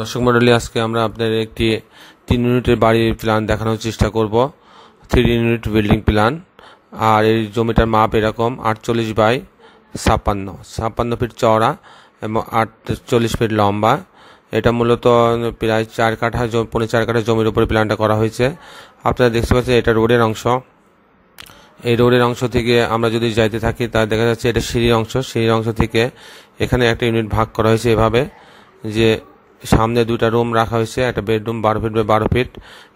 দর্শক মন্ডলী আজকে আমরা আপনাদের একটি তিন ইউনিটের বাড়ির প্ল্যান দেখানোর চেষ্টা করব থ্রি ইউনিট বিল্ডিং প্ল্যান আর এই জমিটার মাপ এরকম আটচল্লিশ বাই ছাপ্পান্ন ছাপ্পান্ন ফিট চওড়া এবং আটচল্লিশ ফিট লম্বা এটা মূলত প্রায় চার কাঠা পনেরো চার কাঠা জমির উপরে প্ল্যানটা করা হয়েছে আপনারা দেখতে পাচ্ছেন এটা রোডের অংশ এই রোডের অংশ থেকে আমরা যদি যাইতে থাকি তা দেখা যাচ্ছে এটা সিঁড়ির অংশ সিঁড়ির অংশ থেকে এখানে একটা ইউনিট ভাগ করা হয়েছে এভাবে যে সামনে দুইটা রুম রাখা হয়েছে একটা বেডরুম বারো ফিট বাই বারো ফিট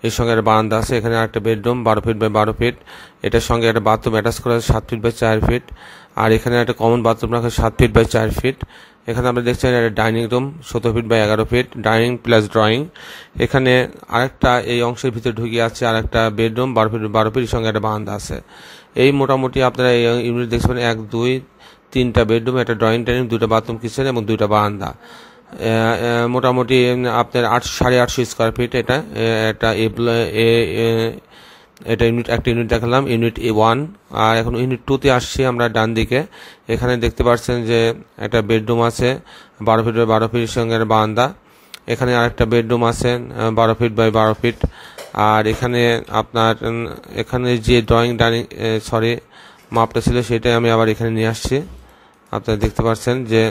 এর সঙ্গে একটা বারান্দা আছে এখানে একটা বেডরুম বারো ফিট বাই বারো ফিট এটার সঙ্গে একটা বাথরুম অ্যাটাচ করা আছে সাত ফিট বাই চার ফিট আর এখানে একটা কমন বাথরুম রাখা সাত ফিট বাই চার ফিট এখানে আমরা দেখছেন একটা ডাইনিং রুম সতেরো ফিট বাই এগারো ফিট ডাইনিং প্লাস ড্রয়িং এখানে আরেকটা এই অংশের ভিতরে ঢুকিয়ে আছে আর একটা বেডরুম বারো ফিট বারো ফিট এর সঙ্গে একটা বারান্দা আছে এই মোটামুটি আপনারা এই ইউনিট দেখছেন এক দুই তিনটা বেডরুম একটা ড্রয়িং ডাইনিং দুটো বাথরুম কিচেন এবং দুইটা বারান্দা মোটামুটি আপনার আটশো সাড়ে আটশো স্কোয়ার ফিট এটা এটা এ এটা ইউনিট একটা ইউনিট দেখালাম ইউনিট এ ওয়ান আর এখন ইউনিট টুতে আসছি আমরা ডান দিকে এখানে দেখতে পাচ্ছেন যে একটা বেডরুম আছে বারো ফিট বাই বারো ফিট সঙ্গে বারান্দা এখানে আর একটা বেডরুম আছে বারো ফিট বাই বারো ফিট আর এখানে আপনার এখানে যে ড্রয়িং ডাইনিং সরি মাপটা ছিল সেটাই আমি আবার এখানে নিয়ে আসছি আপনারা দেখতে পাচ্ছেন যে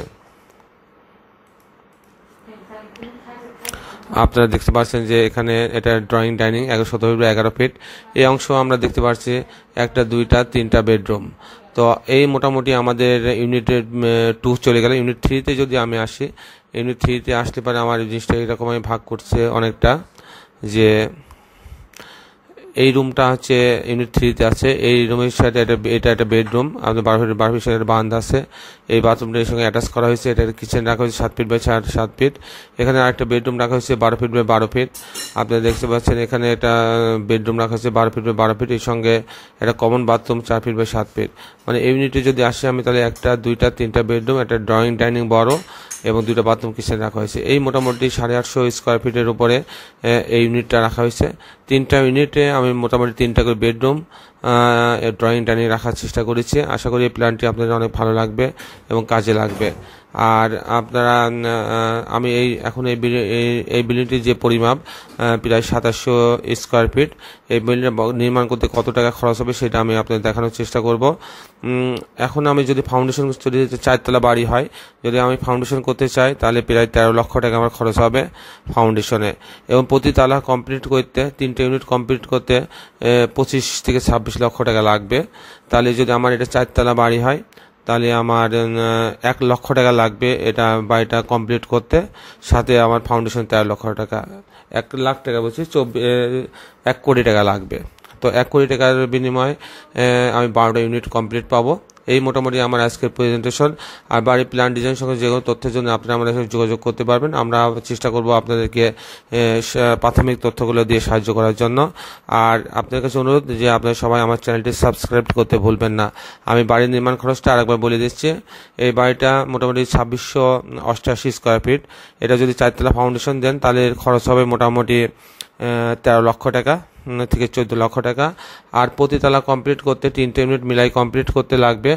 আপনারা দেখতে পাচ্ছেন যে এখানে এটা ড্রয়িং ডাইনিং একশো সতেরো বাই এগারো ফিট এই অংশ আমরা দেখতে পাচ্ছি একটা দুইটা তিনটা বেডরুম তো এই মোটামুটি আমাদের ইউনিট টু চলে গেল ইউনিট থ্রিতে যদি আমি আসি ইউনিট থ্রিতে আসতে পারে আমার জিনিসটা এরকম আমি ভাগ করছে অনেকটা যে এই রুমটা হচ্ছে ইউনিট থ্রিতে আছে এই রুমের সাথে একটা এটা একটা বেডরুম আপনার বারো ফিট বারো ফিট সাথে বান্ধ আছে এই বাথরুমটা এর সঙ্গে অ্যাটাচ করা হয়েছে এটা কিচেন রাখা হয়েছে সাত ফিট বাই সাত সাত ফিট এখানে আরেকটা বেডরুম রাখা হয়েছে বারো ফিট বাই বারো ফিট আপনারা দেখতে পাচ্ছেন এখানে এটা বেডরুম রাখা হয়েছে বারো ফিট বাই বারো ফিট এর সঙ্গে একটা কমন বাথরুম চার ফিট বাই সাত ফিট মানে এই ইউনিটে যদি আসি আমি তাহলে একটা দুইটা তিনটা বেডরুম একটা ড্রয়িং ডাইনিং বড় এবং দুটো বাথরুম কিচেন রাখা হয়েছে এই মোটামুটি সাড়ে আটশো স্কোয়ার ফিটের উপরে এই ইউনিটটা রাখা হয়েছে তিনটা ইউনিটে আমি মোটামুটি তিনটা করে বেডরুম ড্রয়িং টানিয়ে রাখার চেষ্টা করেছি আশা করি এই প্ল্যানটি আপনাদের অনেক ভালো লাগবে এবং কাজে লাগবে আর আপনারা আমি এই এখন এই এই বিল্ডিংটির যে পরিমাপ প্রায় সাতাশশো স্কোয়ার ফিট এই বিল্ডিংটা নির্মাণ করতে কত টাকা খরচ হবে সেটা আমি আপনাদের দেখানোর চেষ্টা করব এখন আমি যদি ফাউন্ডেশন যদি চারতলা বাড়ি হয় যদি আমি ফাউন্ডেশন করতে চাই তাহলে প্রায় তেরো লক্ষ টাকা আমার খরচ হবে ফাউন্ডেশনে এবং প্রতি তালা কমপ্লিট করতে তিনটে ইউনিট কমপ্লিট করতে পঁচিশ থেকে ছাব্বিশ ছাব্বিশ লক্ষ টাকা লাগবে তাহলে যদি আমার এটা চারতলা বাড়ি হয় তাহলে আমার এক লক্ষ টাকা লাগবে এটা বাড়িটা কমপ্লিট করতে সাথে আমার ফাউন্ডেশন তেরো লক্ষ টাকা এক লাখ টাকা বলছি চব্বিশ এক কোটি টাকা লাগবে তো এক কোটি টাকার বিনিময়ে আমি বারোটা ইউনিট কমপ্লিট পাবো এই মোটামুটি আমার আজকের প্রেজেন্টেশন আর বাড়ির প্ল্যান ডিজাইন সঙ্গে যে কোনো তথ্যের জন্য আপনারা আমাদের সাথে যোগাযোগ করতে পারবেন আমরা চেষ্টা করব আপনাদেরকে প্রাথমিক তথ্যগুলো দিয়ে সাহায্য করার জন্য আর আপনাদের কাছে অনুরোধ যে আপনারা সবাই আমার চ্যানেলটি সাবস্ক্রাইব করতে ভুলবেন না আমি বাড়ির নির্মাণ খরচটা আরেকবার বলে দিচ্ছি এই বাড়িটা মোটামুটি ছাব্বিশশো অষ্টাশি স্কোয়ার ফিট এটা যদি চারতলা ফাউন্ডেশন দেন তাহলে খরচ হবে মোটামুটি তেরো লক্ষ টাকা থেকে চোদ্দো লক্ষ টাকা আর প্রতিতলা কমপ্লিট করতে তিনটে ইউনিট মিলাই কমপ্লিট করতে লাগবে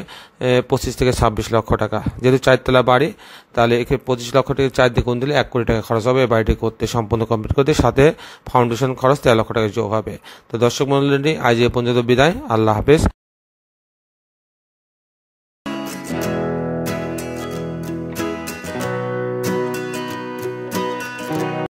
পঁচিশ থেকে ছাব্বিশ লক্ষ টাকা যেহেতু চারতলা বাড়ি তাহলে একে পঁচিশ লক্ষ থেকে চার দিকে গুণ দিলে এক কোটি টাকা খরচ হবে বাড়িটি করতে সম্পূর্ণ কমপ্লিট করতে সাথে ফাউন্ডেশন খরচ তেরো লক্ষ টাকা যোগ হবে তো দর্শক মন্ডলী আজ এ পর্যন্ত বিদায় আল্লাহ হাফেজ